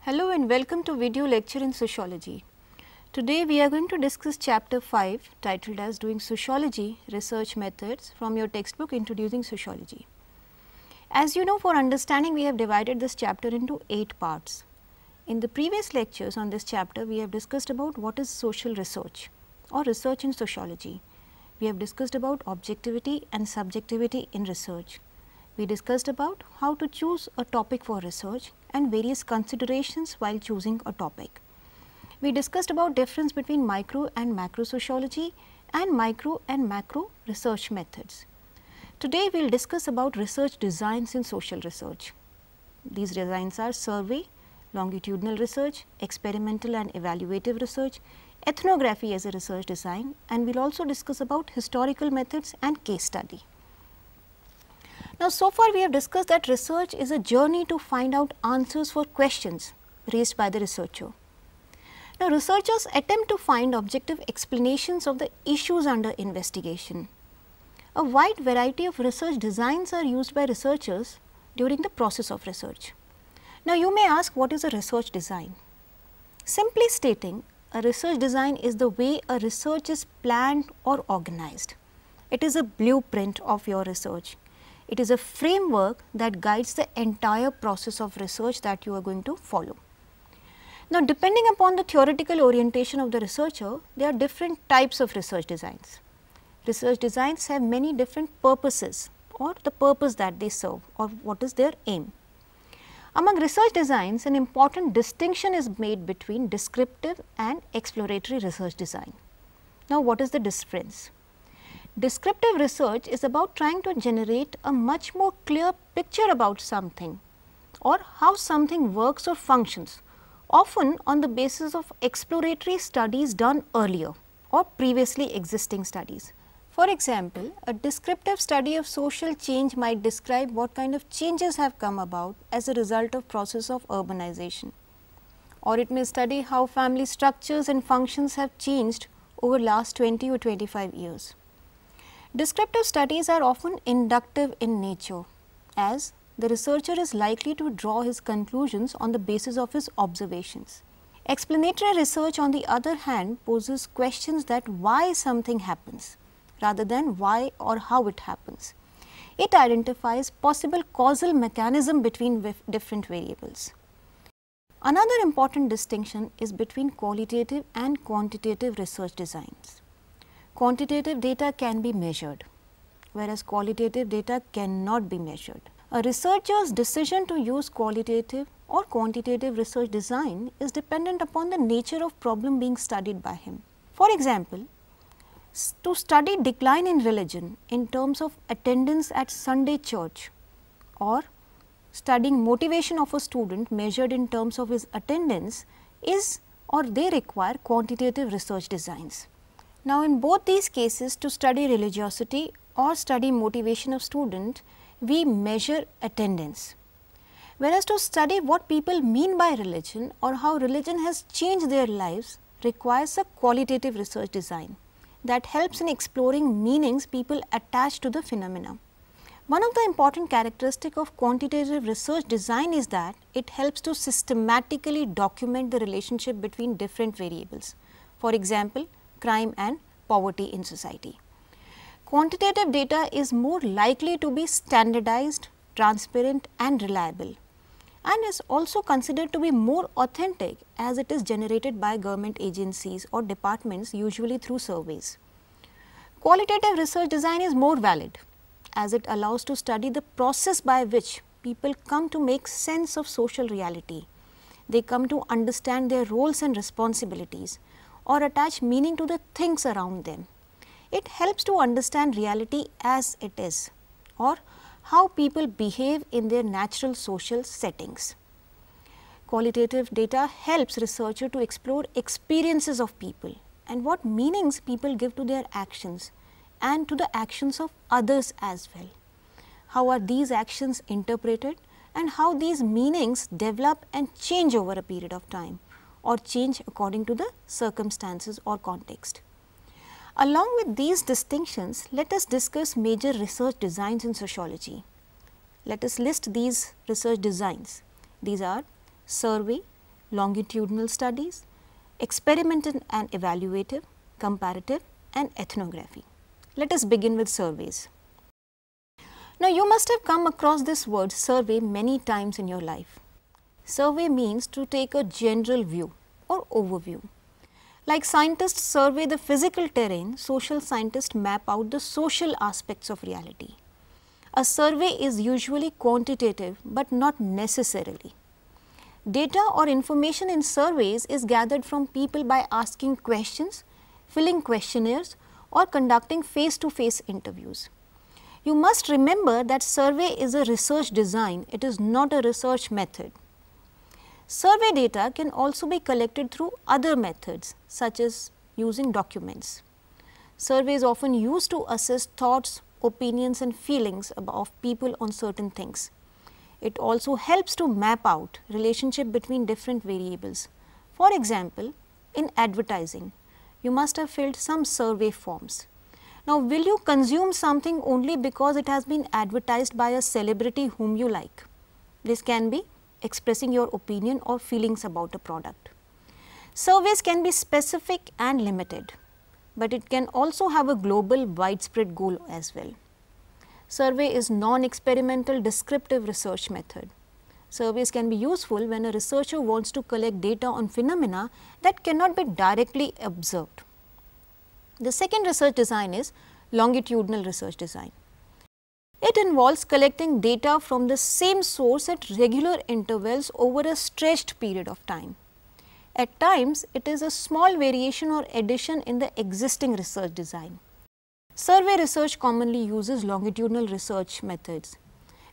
Hello and welcome to video lecture in sociology. Today we are going to discuss chapter 5 titled as doing sociology research methods from your textbook introducing sociology. As you know for understanding we have divided this chapter into 8 parts. In the previous lectures on this chapter we have discussed about what is social research or research in sociology. We have discussed about objectivity and subjectivity in research. We discussed about how to choose a topic for research and various considerations while choosing a topic. We discussed about difference between micro and macro sociology and micro and macro research methods. Today we will discuss about research designs in social research. These designs are survey, longitudinal research, experimental and evaluative research ethnography as a research design and we'll also discuss about historical methods and case study. Now so far we have discussed that research is a journey to find out answers for questions raised by the researcher. Now researchers attempt to find objective explanations of the issues under investigation. A wide variety of research designs are used by researchers during the process of research. Now you may ask what is a research design? Simply stating a research design is the way a research is planned or organized. It is a blueprint of your research. It is a framework that guides the entire process of research that you are going to follow. Now, depending upon the theoretical orientation of the researcher, there are different types of research designs. Research designs have many different purposes or the purpose that they serve or what is their aim. Among research designs, an important distinction is made between descriptive and exploratory research design. Now, what is the difference? Descriptive research is about trying to generate a much more clear picture about something or how something works or functions, often on the basis of exploratory studies done earlier or previously existing studies. For example, a descriptive study of social change might describe what kind of changes have come about as a result of process of urbanization. Or it may study how family structures and functions have changed over last 20 or 25 years. Descriptive studies are often inductive in nature as the researcher is likely to draw his conclusions on the basis of his observations. Explanatory research on the other hand poses questions that why something happens rather than why or how it happens. It identifies possible causal mechanism between different variables. Another important distinction is between qualitative and quantitative research designs. Quantitative data can be measured, whereas qualitative data cannot be measured. A researcher's decision to use qualitative or quantitative research design is dependent upon the nature of problem being studied by him. For example, to study decline in religion in terms of attendance at Sunday church or studying motivation of a student measured in terms of his attendance is or they require quantitative research designs. Now, in both these cases to study religiosity or study motivation of student, we measure attendance. Whereas to study what people mean by religion or how religion has changed their lives requires a qualitative research design that helps in exploring meanings people attach to the phenomena. One of the important characteristic of quantitative research design is that it helps to systematically document the relationship between different variables. For example, crime and poverty in society. Quantitative data is more likely to be standardized, transparent and reliable and is also considered to be more authentic as it is generated by government agencies or departments usually through surveys. Qualitative research design is more valid as it allows to study the process by which people come to make sense of social reality. They come to understand their roles and responsibilities or attach meaning to the things around them. It helps to understand reality as it is or how people behave in their natural social settings. Qualitative data helps researcher to explore experiences of people and what meanings people give to their actions and to the actions of others as well. How are these actions interpreted and how these meanings develop and change over a period of time or change according to the circumstances or context. Along with these distinctions, let us discuss major research designs in sociology. Let us list these research designs. These are survey, longitudinal studies, experimental and evaluative, comparative and ethnography. Let us begin with surveys. Now, you must have come across this word survey many times in your life. Survey means to take a general view or overview like scientists survey the physical terrain, social scientists map out the social aspects of reality. A survey is usually quantitative but not necessarily. Data or information in surveys is gathered from people by asking questions, filling questionnaires or conducting face-to-face -face interviews. You must remember that survey is a research design, it is not a research method. Survey data can also be collected through other methods such as using documents. Survey is often used to assess thoughts, opinions and feelings of people on certain things. It also helps to map out relationship between different variables. For example, in advertising, you must have filled some survey forms. Now, will you consume something only because it has been advertised by a celebrity whom you like? This can be expressing your opinion or feelings about a product. Surveys can be specific and limited, but it can also have a global widespread goal as well. Survey is non-experimental descriptive research method. Surveys can be useful when a researcher wants to collect data on phenomena that cannot be directly observed. The second research design is longitudinal research design. It involves collecting data from the same source at regular intervals over a stretched period of time. At times, it is a small variation or addition in the existing research design. Survey research commonly uses longitudinal research methods.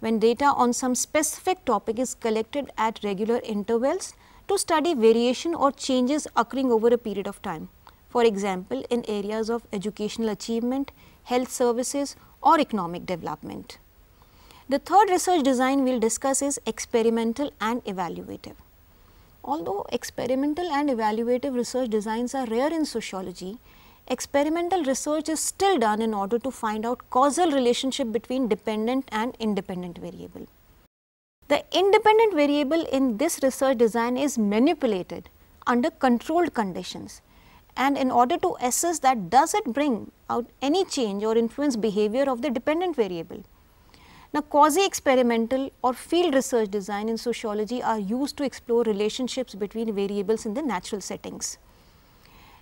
When data on some specific topic is collected at regular intervals to study variation or changes occurring over a period of time. For example, in areas of educational achievement, health services or economic development. The third research design we will discuss is experimental and evaluative. Although experimental and evaluative research designs are rare in sociology, experimental research is still done in order to find out causal relationship between dependent and independent variable. The independent variable in this research design is manipulated under controlled conditions and in order to assess that does it bring out any change or influence behavior of the dependent variable. Now, quasi-experimental or field research design in sociology are used to explore relationships between variables in the natural settings.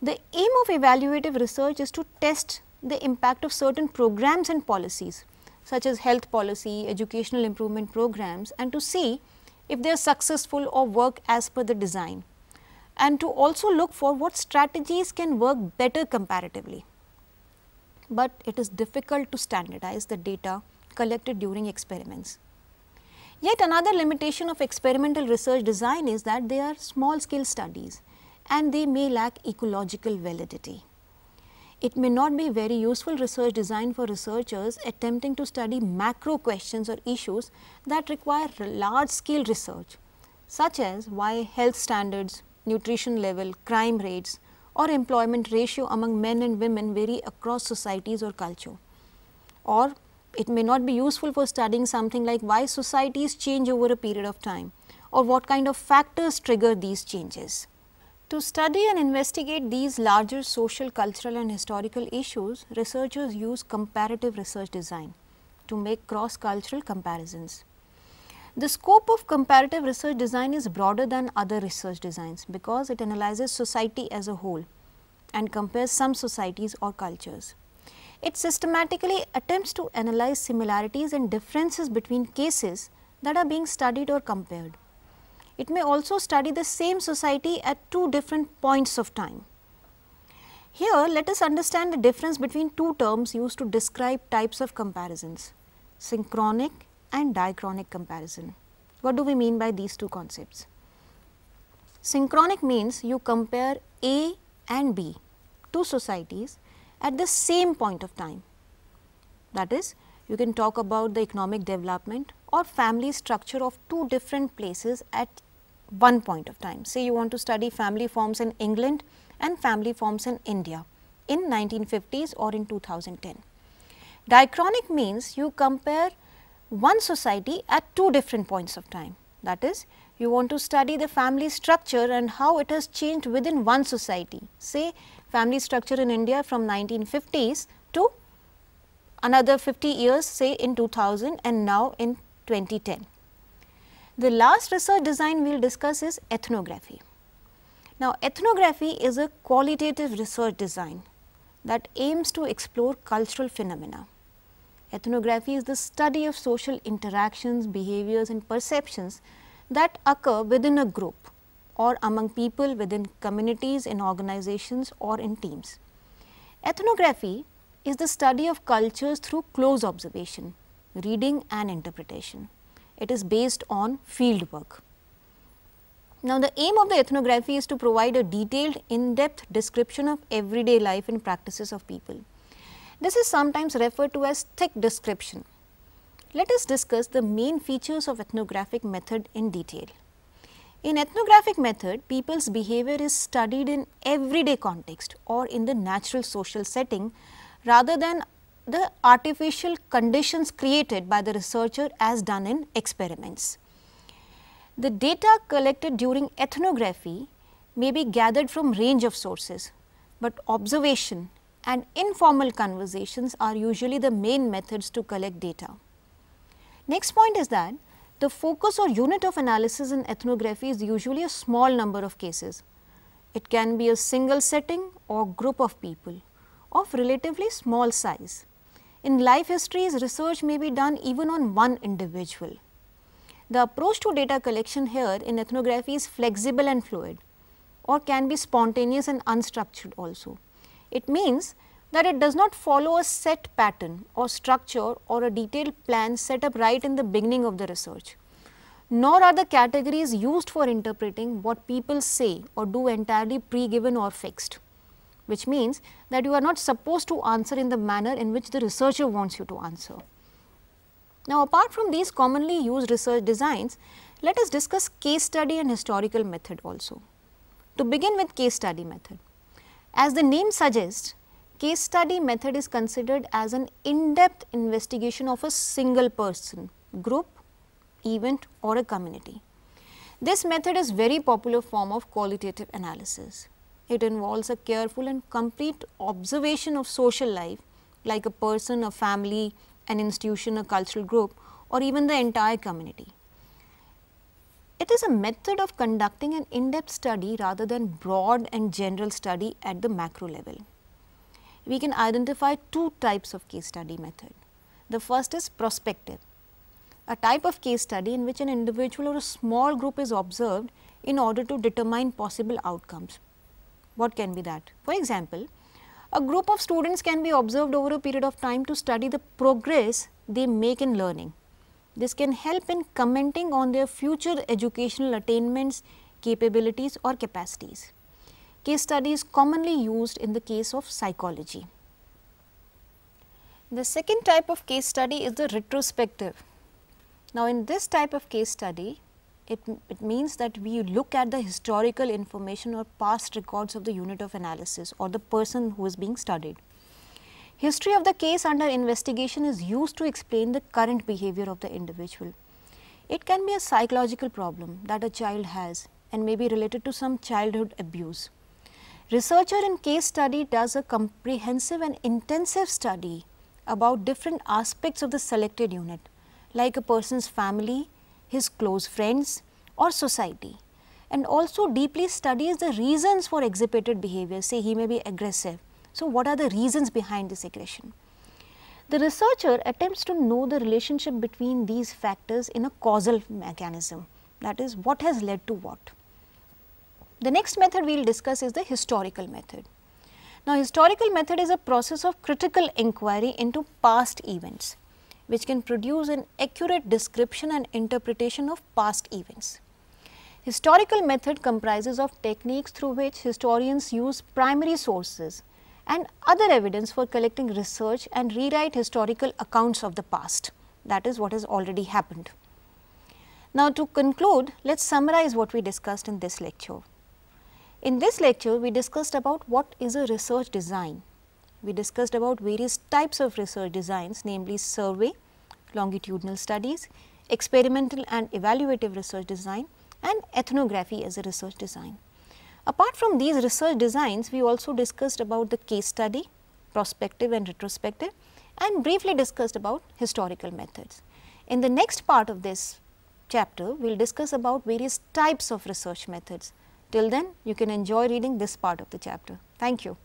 The aim of evaluative research is to test the impact of certain programs and policies such as health policy, educational improvement programs and to see if they are successful or work as per the design and to also look for what strategies can work better comparatively. But it is difficult to standardize the data collected during experiments. Yet another limitation of experimental research design is that they are small scale studies and they may lack ecological validity. It may not be very useful research design for researchers attempting to study macro questions or issues that require large scale research such as why health standards nutrition level, crime rates or employment ratio among men and women vary across societies or culture. Or it may not be useful for studying something like why societies change over a period of time or what kind of factors trigger these changes. To study and investigate these larger social, cultural and historical issues, researchers use comparative research design to make cross-cultural comparisons. The scope of comparative research design is broader than other research designs because it analyzes society as a whole and compares some societies or cultures. It systematically attempts to analyze similarities and differences between cases that are being studied or compared. It may also study the same society at two different points of time. Here, let us understand the difference between two terms used to describe types of comparisons, synchronic and diachronic comparison. What do we mean by these two concepts? Synchronic means you compare A and B, two societies at the same point of time. That is, you can talk about the economic development or family structure of two different places at one point of time. Say you want to study family forms in England and family forms in India in 1950s or in 2010. Diachronic means you compare one society at two different points of time. That is, you want to study the family structure and how it has changed within one society. Say family structure in India from 1950s to another 50 years say in 2000 and now in 2010. The last research design we will discuss is ethnography. Now, ethnography is a qualitative research design that aims to explore cultural phenomena. Ethnography is the study of social interactions, behaviors and perceptions that occur within a group or among people within communities, in organizations or in teams. Ethnography is the study of cultures through close observation, reading and interpretation. It is based on field work. Now, the aim of the ethnography is to provide a detailed, in-depth description of everyday life and practices of people. This is sometimes referred to as thick description. Let us discuss the main features of ethnographic method in detail. In ethnographic method, people's behavior is studied in everyday context or in the natural social setting rather than the artificial conditions created by the researcher as done in experiments. The data collected during ethnography may be gathered from range of sources, but observation and informal conversations are usually the main methods to collect data. Next point is that the focus or unit of analysis in ethnography is usually a small number of cases. It can be a single setting or group of people of relatively small size. In life histories, research may be done even on one individual. The approach to data collection here in ethnography is flexible and fluid or can be spontaneous and unstructured also. It means that it does not follow a set pattern or structure or a detailed plan set up right in the beginning of the research, nor are the categories used for interpreting what people say or do entirely pre-given or fixed, which means that you are not supposed to answer in the manner in which the researcher wants you to answer. Now, apart from these commonly used research designs, let us discuss case study and historical method also. To begin with case study method. As the name suggests, case study method is considered as an in-depth investigation of a single person, group, event or a community. This method is very popular form of qualitative analysis. It involves a careful and complete observation of social life like a person, a family, an institution, a cultural group or even the entire community. It is a method of conducting an in-depth study rather than broad and general study at the macro level. We can identify two types of case study method. The first is prospective, a type of case study in which an individual or a small group is observed in order to determine possible outcomes. What can be that? For example, a group of students can be observed over a period of time to study the progress they make in learning. This can help in commenting on their future educational attainments, capabilities or capacities. Case studies commonly used in the case of psychology. The second type of case study is the retrospective. Now, in this type of case study, it, it means that we look at the historical information or past records of the unit of analysis or the person who is being studied. History of the case under investigation is used to explain the current behavior of the individual. It can be a psychological problem that a child has and may be related to some childhood abuse. Researcher in case study does a comprehensive and intensive study about different aspects of the selected unit like a person's family, his close friends or society and also deeply studies the reasons for exhibited behavior say he may be aggressive so, what are the reasons behind this aggression? The researcher attempts to know the relationship between these factors in a causal mechanism that is what has led to what. The next method we will discuss is the historical method. Now, historical method is a process of critical inquiry into past events which can produce an accurate description and interpretation of past events. Historical method comprises of techniques through which historians use primary sources and other evidence for collecting research and rewrite historical accounts of the past. That is what has already happened. Now to conclude, let us summarize what we discussed in this lecture. In this lecture, we discussed about what is a research design. We discussed about various types of research designs namely survey, longitudinal studies, experimental and evaluative research design and ethnography as a research design. Apart from these research designs, we also discussed about the case study, prospective and retrospective and briefly discussed about historical methods. In the next part of this chapter, we will discuss about various types of research methods. Till then, you can enjoy reading this part of the chapter. Thank you.